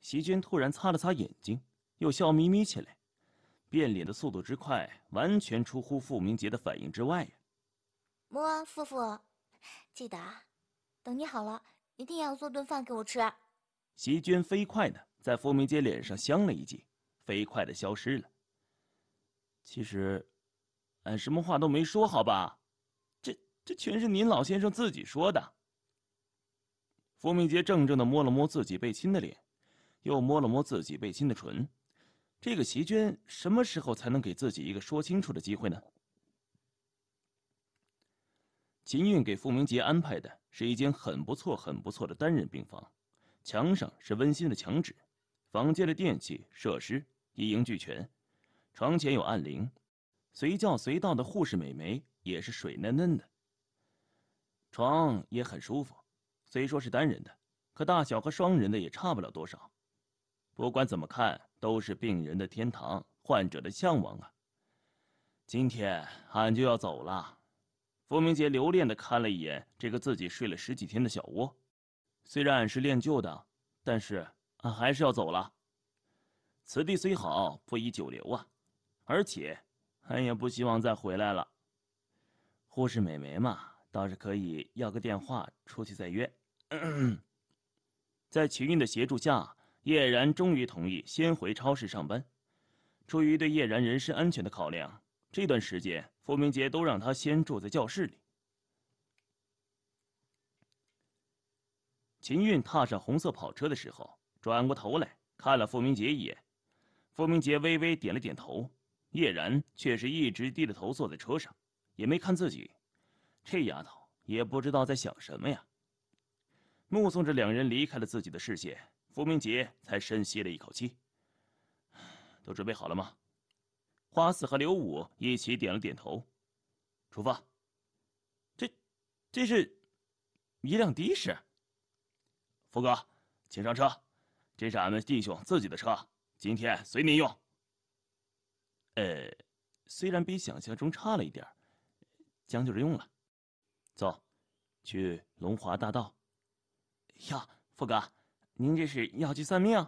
席娟突然擦了擦眼睛，又笑眯眯起来，变脸的速度之快，完全出乎傅明杰的反应之外呀！么，夫妇，记得，啊，等你好了，一定要做顿饭给我吃。席娟飞快的在傅明杰脸上香了一记，飞快的消失了。其实，俺什么话都没说，好吧？这这全是您老先生自己说的。傅明杰怔怔的摸了摸自己被亲的脸。又摸了摸自己被亲的唇，这个席娟什么时候才能给自己一个说清楚的机会呢？秦韵给傅明杰安排的是一间很不错、很不错的单人病房，墙上是温馨的墙纸，房间的电器设施一应俱全，床前有按铃，随叫随到的护士美眉也是水嫩嫩的，床也很舒服，虽说是单人的，可大小和双人的也差不了多少。不管怎么看，都是病人的天堂，患者的向往啊。今天俺就要走了。傅明杰留恋的看了一眼这个自己睡了十几天的小窝，虽然俺是恋旧的，但是俺还是要走了。此地虽好，不宜久留啊。而且俺也不希望再回来了。护士美眉嘛，倒是可以要个电话，出去再约。在秦韵的协助下。叶然终于同意先回超市上班。出于对叶然人身安全的考量，这段时间傅明杰都让他先住在教室里。秦韵踏上红色跑车的时候，转过头来看了傅明杰一眼，傅明杰微微点了点头。叶然却是一直低着头坐在车上，也没看自己。这丫头也不知道在想什么呀。目送着两人离开了自己的视线。傅明杰才深吸了一口气：“都准备好了吗？”花四和刘五一起点了点头：“出发。”这，这是，一辆的士。福哥，请上车，这是俺们弟兄自己的车，今天随您用。呃，虽然比想象中差了一点，将就着用了。走，去龙华大道。呀，福哥。您这是要去算命？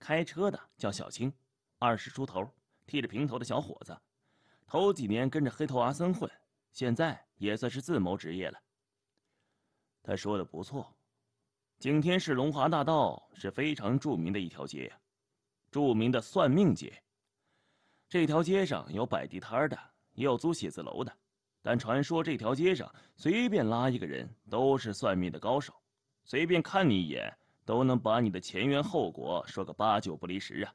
开车的叫小青，二十出头，剃着平头的小伙子，头几年跟着黑头阿森混，现在也算是自谋职业了。他说的不错，景天市龙华大道是非常著名的一条街，著名的算命街。这条街上有摆地摊的，也有租写字楼的，但传说这条街上随便拉一个人都是算命的高手，随便看你一眼。都能把你的前缘后果说个八九不离十啊！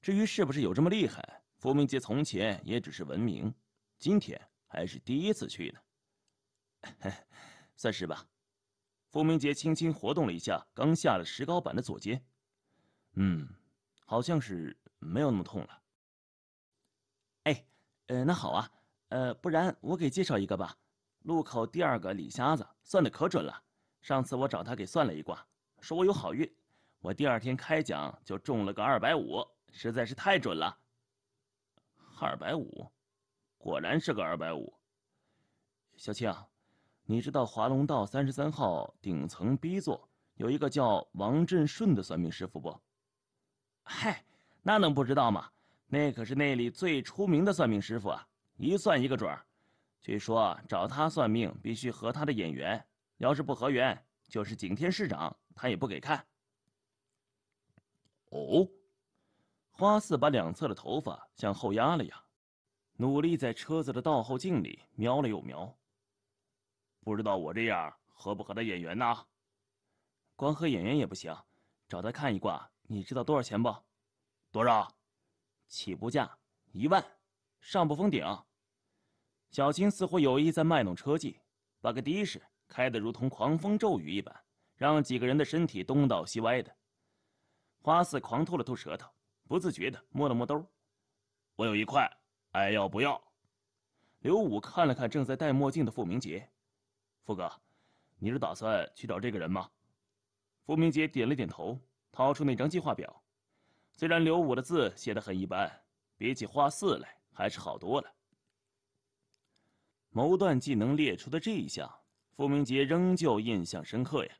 至于是不是有这么厉害，傅明杰从前也只是闻名，今天还是第一次去呢。算是吧。傅明杰轻轻活动了一下刚下的石膏板的左肩，嗯，好像是没有那么痛了。哎，呃，那好啊，呃，不然我给介绍一个吧。路口第二个李瞎子算的可准了。上次我找他给算了一卦，说我有好运，我第二天开奖就中了个二百五，实在是太准了。二百五，果然是个二百五。小青，你知道华龙道三十三号顶层 B 座有一个叫王振顺的算命师傅不？嗨，那能不知道吗？那可是那里最出名的算命师傅，啊，一算一个准儿。据说找他算命必须和他的眼缘。要是不合缘，就是景天市长他也不给看。哦，花四把两侧的头发向后压了压，努力在车子的倒后镜里瞄了又瞄。不知道我这样合不合他眼缘呢？光合眼缘也不行，找他看一卦，你知道多少钱不？多少？起步价一万，上不封顶。小青似乎有意在卖弄车技，把个的士。开得如同狂风骤雨一般，让几个人的身体东倒西歪的。花四狂吐了吐舌头，不自觉的摸了摸兜。我有一块，爱要不要？刘武看了看正在戴墨镜的傅明杰，傅哥，你是打算去找这个人吗？傅明杰点了点头，掏出那张计划表。虽然刘武的字写得很一般，比起花四来还是好多了。谋断技能列出的这一项。傅明杰仍旧印象深刻呀。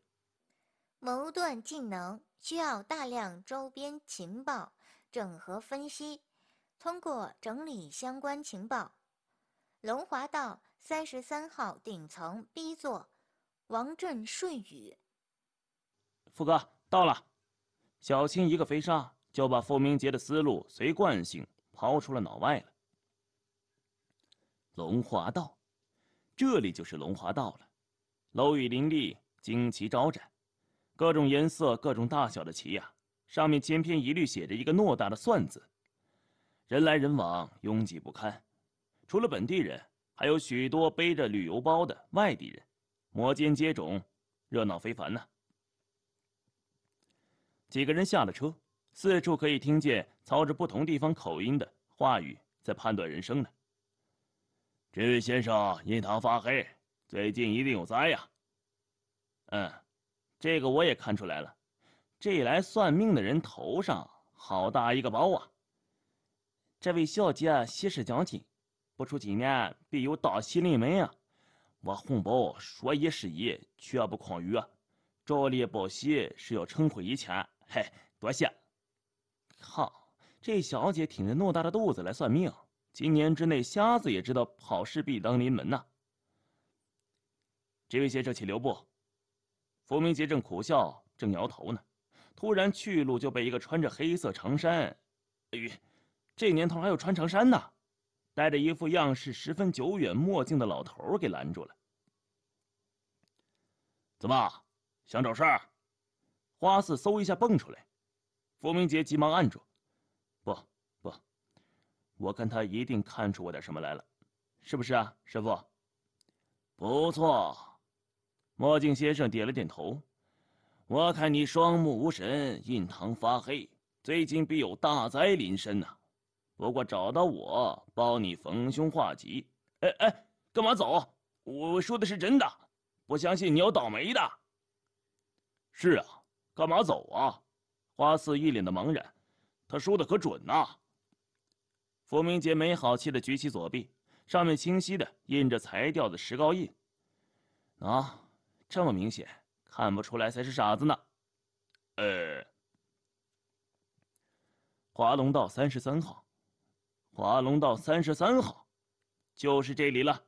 谋断技能需要大量周边情报整合分析，通过整理相关情报。龙华道三十三号顶层 B 座，王振顺宇。傅哥到了，小青一个飞沙就把傅明杰的思路随惯性抛出了脑外了。龙华道，这里就是龙华道了。楼宇林立，旌旗招展，各种颜色、各种大小的旗呀，上面千篇一律写着一个偌大的“算”字。人来人往，拥挤不堪。除了本地人，还有许多背着旅游包的外地人，摩肩接踵，热闹非凡呢。几个人下了车，四处可以听见操着不同地方口音的话语，在判断人生呢。这位先生，印堂发黑。最近一定有灾呀！嗯，这个我也看出来了。这来算命的人头上好大一个包啊！这位小姐喜事将近，不出今年必有大喜临门啊！我洪宝说一是一，绝不诳语。照例报喜是要成亏一千，嘿，多谢。好，这小姐挺着偌大的肚子来算命，今年之内瞎子也知道好事必当临门呐。这位先生，请留步。福明杰正苦笑，正摇头呢，突然去路就被一个穿着黑色长衫，哎这年头还有穿长衫呢，戴着一副样式十分久远墨镜的老头给拦住了。怎么，想找事儿？花四嗖一下蹦出来，福明杰急忙按住。不，不，我看他一定看出我点什么来了，是不是啊，师傅？不错。墨镜先生点了点头，我看你双目无神，印堂发黑，最近必有大灾临身呐。不过找到我，包你逢凶化吉。哎哎，干嘛走？我说的是真的，不相信你要倒霉的。是啊，干嘛走啊？花四一脸的茫然，他说的可准呐。佛明杰没好气的举起左臂，上面清晰的印着裁掉的石膏印。啊。这么明显，看不出来才是傻子呢。呃，华龙道三十三号，华龙道三十三号，就是这里了。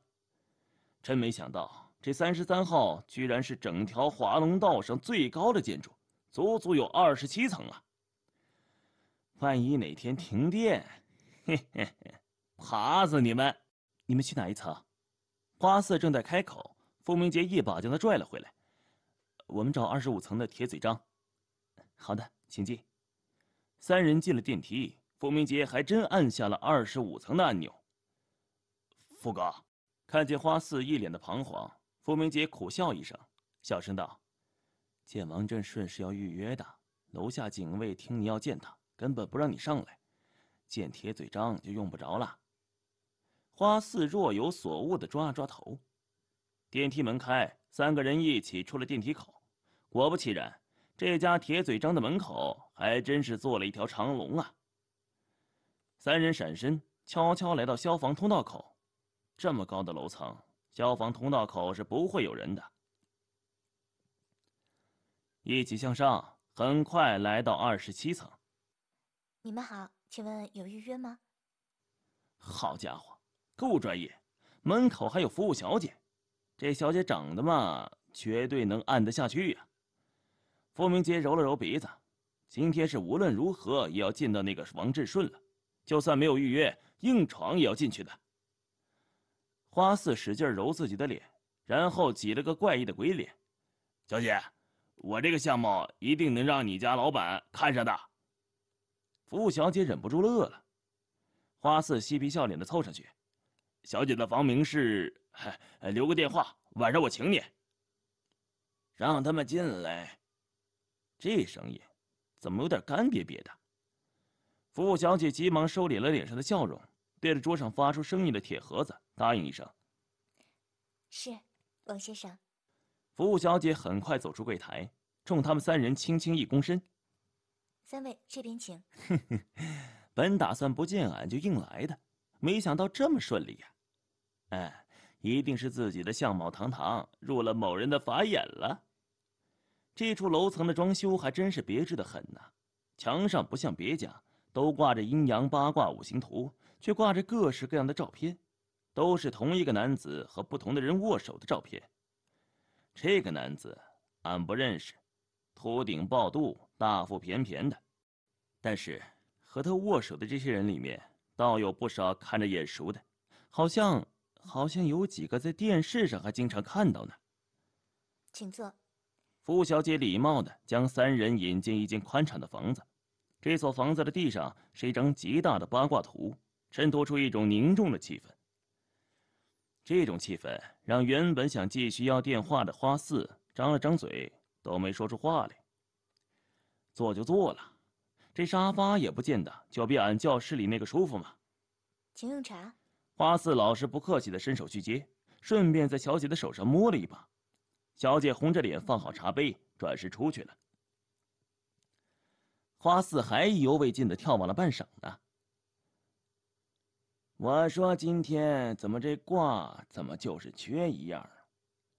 真没想到，这三十三号居然是整条华龙道上最高的建筑，足足有二十七层啊！万一哪天停电，嘿嘿嘿，爬死你们！你们去哪一层？花四正在开口。傅明杰一把将他拽了回来。我们找二十五层的铁嘴张。好的，请进。三人进了电梯，傅明杰还真按下了二十五层的按钮。傅哥，看见花四一脸的彷徨，傅明杰苦笑一声，小声道：“见王振顺是要预约的，楼下警卫听你要见他，根本不让你上来。见铁嘴张就用不着了。”花四若有所悟地抓了抓头。电梯门开，三个人一起出了电梯口。果不其然，这家铁嘴张的门口还真是坐了一条长龙啊。三人闪身，悄悄来到消防通道口。这么高的楼层，消防通道口是不会有人的。一起向上，很快来到二十七层。你们好，请问有预约吗？好家伙，够专业，门口还有服务小姐。这小姐长得嘛，绝对能按得下去呀。傅明杰揉了揉鼻子，今天是无论如何也要见到那个王志顺了，就算没有预约，硬闯也要进去的。花四使劲揉自己的脸，然后挤了个怪异的鬼脸。小姐，我这个相貌一定能让你家老板看上的。服务小姐忍不住乐了。花四嬉皮笑脸的凑上去，小姐的房名是。留个电话，晚上我请你。让他们进来。这声音怎么有点干瘪瘪的？服务小姐急忙收敛了脸上的笑容，对着桌上发出声音的铁盒子答应一声：“是，王先生。”服务小姐很快走出柜台，冲他们三人轻轻一躬身：“三位这边请。”本打算不见俺就硬来的，没想到这么顺利呀！哎。一定是自己的相貌堂堂入了某人的法眼了。这处楼层的装修还真是别致的很呢，墙上不像别家都挂着阴阳八卦五行图，却挂着各式各样的照片，都是同一个男子和不同的人握手的照片。这个男子俺不认识，秃顶暴肚大腹便便的，但是和他握手的这些人里面倒有不少看着眼熟的，好像。好像有几个在电视上还经常看到呢。请坐。傅小姐礼貌的将三人引进一间宽敞的房子。这所房子的地上是一张极大的八卦图，衬托出一种凝重的气氛。这种气氛让原本想继续要电话的花四张了张嘴，都没说出话来。坐就坐了，这沙发也不见得就比俺教室里那个舒服嘛。请用茶。花四老实不客气的伸手去接，顺便在小姐的手上摸了一把。小姐红着脸放好茶杯，转身出去了。花四还意犹未尽的眺望了半晌呢。我说今天怎么这卦怎么就是缺一样？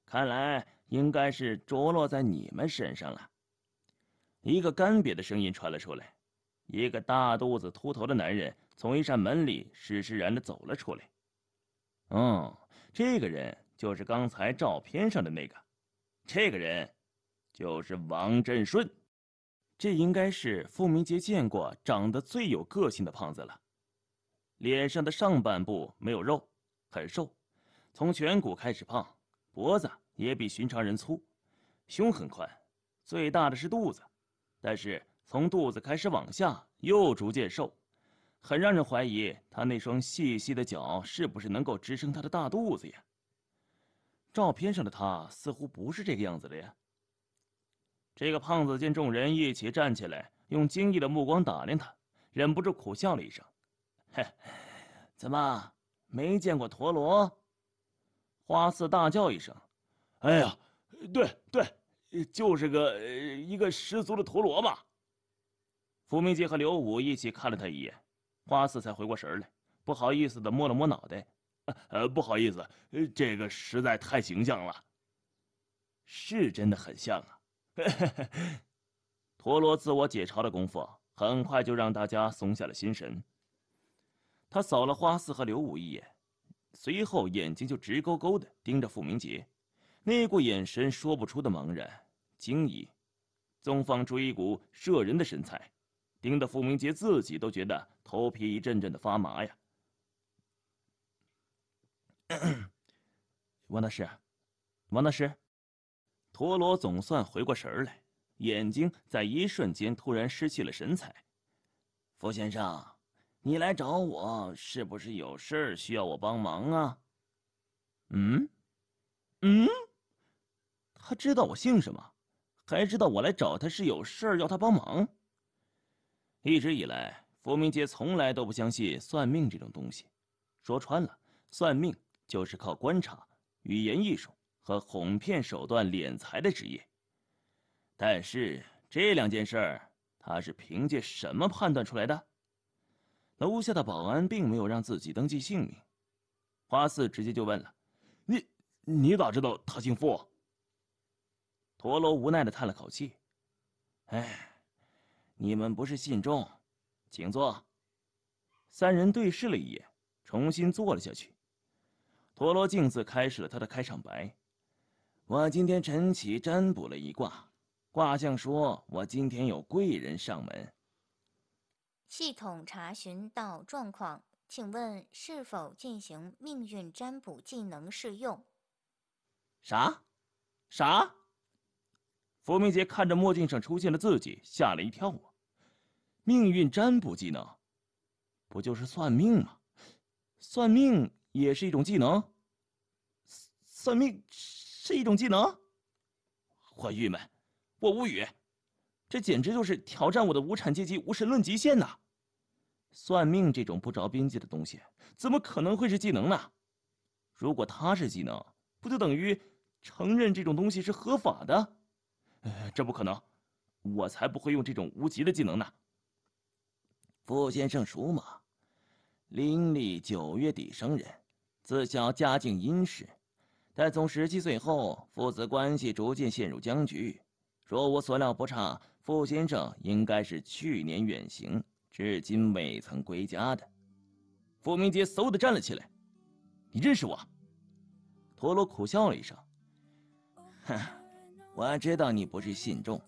看来应该是着落在你们身上了。一个干瘪的声音传了出来，一个大肚子秃头的男人。从一扇门里施施然的走了出来。嗯，这个人就是刚才照片上的那个。这个人就是王振顺。这应该是傅明杰见过长得最有个性的胖子了。脸上的上半部没有肉，很瘦，从颧骨开始胖，脖子也比寻常人粗，胸很宽，最大的是肚子，但是从肚子开始往下又逐渐瘦。很让人怀疑，他那双细细的脚是不是能够支撑他的大肚子呀？照片上的他似乎不是这个样子的呀。这个胖子见众人一起站起来，用惊异的目光打量他，忍不住苦笑了一声：“嘿，怎么没见过陀螺？”花四大叫一声：“哎呀，对对，就是个一个十足的陀螺嘛。”傅明杰和刘武一起看了他一眼。花四才回过神来，不好意思的摸了摸脑袋，呃，不好意思，这个实在太形象了，是真的很像啊。陀螺自我解嘲的功夫，很快就让大家松下了心神。他扫了花四和刘武一眼，随后眼睛就直勾勾的盯着傅明杰，那股眼神说不出的茫然惊疑，总放出一股摄人的神采，盯得傅明杰自己都觉得。头皮一阵阵的发麻呀！王大师，王大师，陀螺总算回过神来，眼睛在一瞬间突然失去了神采。傅先生，你来找我是不是有事儿需要我帮忙啊？嗯，嗯，他知道我姓什么，还知道我来找他是有事儿要他帮忙。一直以来。福明杰从来都不相信算命这种东西，说穿了，算命就是靠观察、语言艺术和哄骗手段敛财的职业。但是这两件事儿，他是凭借什么判断出来的？楼下的保安并没有让自己登记姓名，花四直接就问了：“你你咋知道他姓傅？”陀螺无奈的叹了口气：“哎，你们不是信众。”请坐。三人对视了一眼，重新坐了下去。陀螺镜子开始了他的开场白：“我今天晨起占卜了一卦，卦象说我今天有贵人上门。”系统查询到状况，请问是否进行命运占卜技能试用？啥？啥？伏明杰看着墨镜上出现的自己，吓了一跳啊！命运占卜技能，不就是算命吗？算命也是一种技能。算命是一种技能，我郁闷，我无语，这简直就是挑战我的无产阶级无神论极限呐！算命这种不着边际的东西，怎么可能会是技能呢？如果它是技能，不就等于承认这种东西是合法的？这不可能，我才不会用这种无极的技能呢！傅先生属马，林立九月底生人，自小家境殷实，但从十七岁后父子关系逐渐陷入僵局。若我所料不差，傅先生应该是去年远行，至今未曾归家的。傅明杰嗖的站了起来：“你认识我？”陀螺苦笑了一声：“哼，我知道你不是信众。”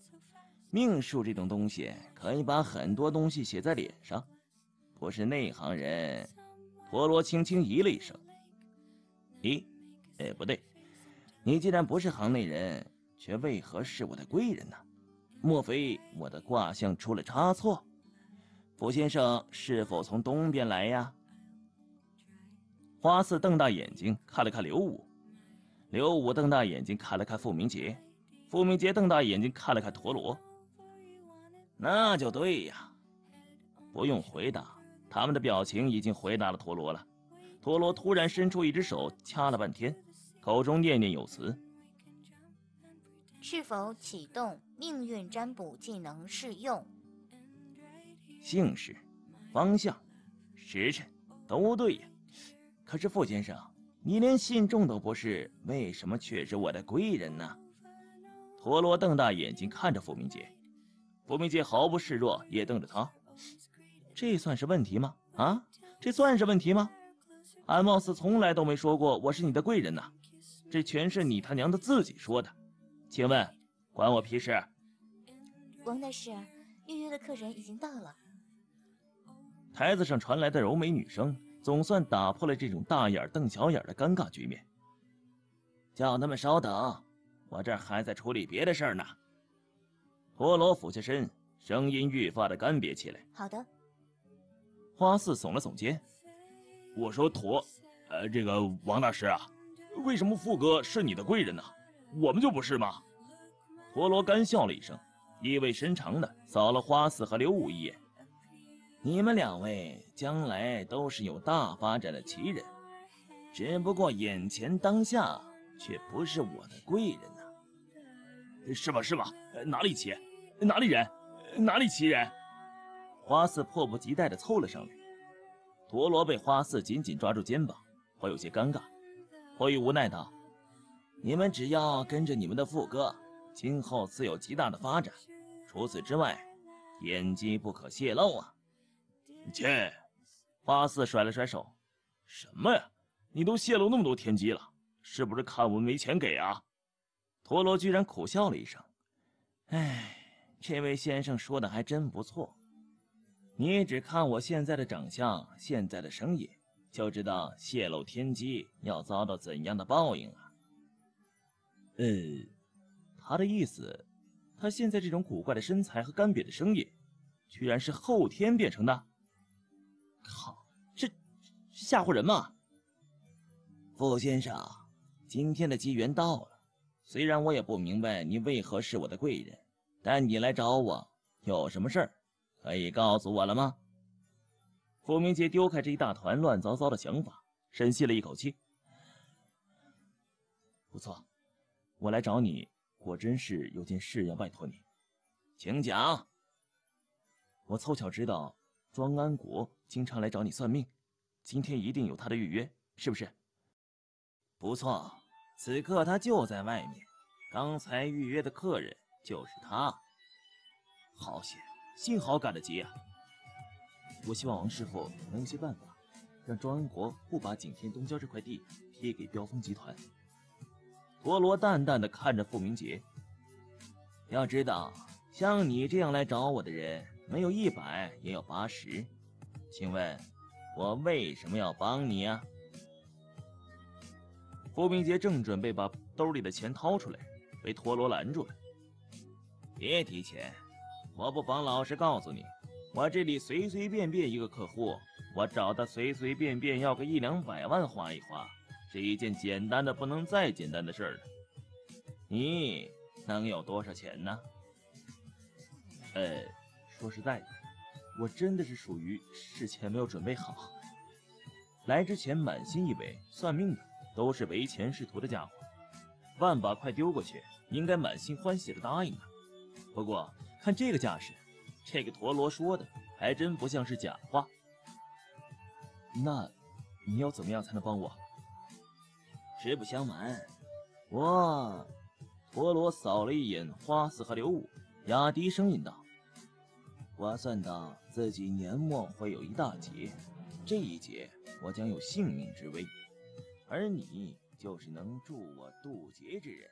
命数这种东西，可以把很多东西写在脸上，不是内行人。陀螺轻轻咦了一声：“咦，哎，不对，你既然不是行内人，却为何是我的贵人呢？莫非我的卦象出了差错？傅先生是否从东边来呀？”花四瞪大眼睛看了看刘武，刘武瞪大眼睛看了看傅明杰，傅明杰瞪大眼睛看了看陀螺。那就对呀，不用回答，他们的表情已经回答了陀螺了。陀螺突然伸出一只手，掐了半天，口中念念有词：“是否启动命运占卜技能？适用。”姓氏、方向、时辰都对呀。可是傅先生，你连信众都不是，为什么却是我的贵人呢？陀螺瞪大眼睛看着傅明杰。薄明杰毫不示弱，也瞪着他。这算是问题吗？啊，这算是问题吗？俺貌似从来都没说过我是你的贵人呢。这全是你他娘的自己说的。请问，管我屁事？王大师，预约的客人已经到了。台子上传来的柔美女声，总算打破了这种大眼瞪小眼的尴尬局面。叫他们稍等，我这儿还在处理别的事儿呢。陀罗俯下身，声音愈发的干瘪起来。好的。花四耸了耸肩，我说陀，呃，这个王大师啊，为什么傅哥是你的贵人呢？我们就不是吗？陀螺干笑了一声，意味深长的扫了花四和刘武一眼。你们两位将来都是有大发展的奇人，只不过眼前当下却不是我的贵人呐。是吗？是吗？哪里奇？哪里人？哪里奇人？花四迫不及待地凑了上来。陀螺被花四紧紧抓住肩膀，颇有些尴尬，霍于无奈道：“你们只要跟着你们的副哥，今后自有极大的发展。除此之外，天机不可泄露啊！”切！花四甩了甩手：“什么呀？你都泄露那么多天机了，是不是看我们没钱给啊？”陀螺居然苦笑了一声：“哎。”这位先生说的还真不错，你只看我现在的长相、现在的声音，就知道泄露天机要遭到怎样的报应啊！呃，他的意思，他现在这种古怪的身材和干瘪的声音，居然是后天变成的？靠，这吓唬人吗？傅先生，今天的机缘到了，虽然我也不明白你为何是我的贵人。那你来找我，有什么事儿？可以告诉我了吗？傅明杰丢开这一大团乱糟糟的想法，深吸了一口气。不错，我来找你，果真是有件事要拜托你，请讲。我凑巧知道庄安国经常来找你算命，今天一定有他的预约，是不是？不错，此刻他就在外面，刚才预约的客人。就是他，好险，幸好赶得及啊！我希望王师傅能有些办法，让庄恩国不把景天东郊这块地批给标峰集团。陀螺淡淡的看着傅明杰，要知道，像你这样来找我的人，没有一百也要八十。请问，我为什么要帮你啊？傅明杰正准备把兜里的钱掏出来，被陀螺拦住了。别提钱，我不妨老实告诉你，我这里随随便便一个客户，我找他随随便便要个一两百万花一花，是一件简单的不能再简单的事了。你能有多少钱呢？呃，说实在的，我真的是属于事前没有准备好，来之前满心以为算命的都是唯钱是图的家伙，万把块丢过去，应该满心欢喜的答应啊。不过看这个架势，这个陀螺说的还真不像是假话。那你要怎么样才能帮我？实不相瞒，我陀螺扫了一眼花四和刘五，压低声音道：“我算到自己年末会有一大劫，这一劫我将有性命之危，而你就是能助我渡劫之人。”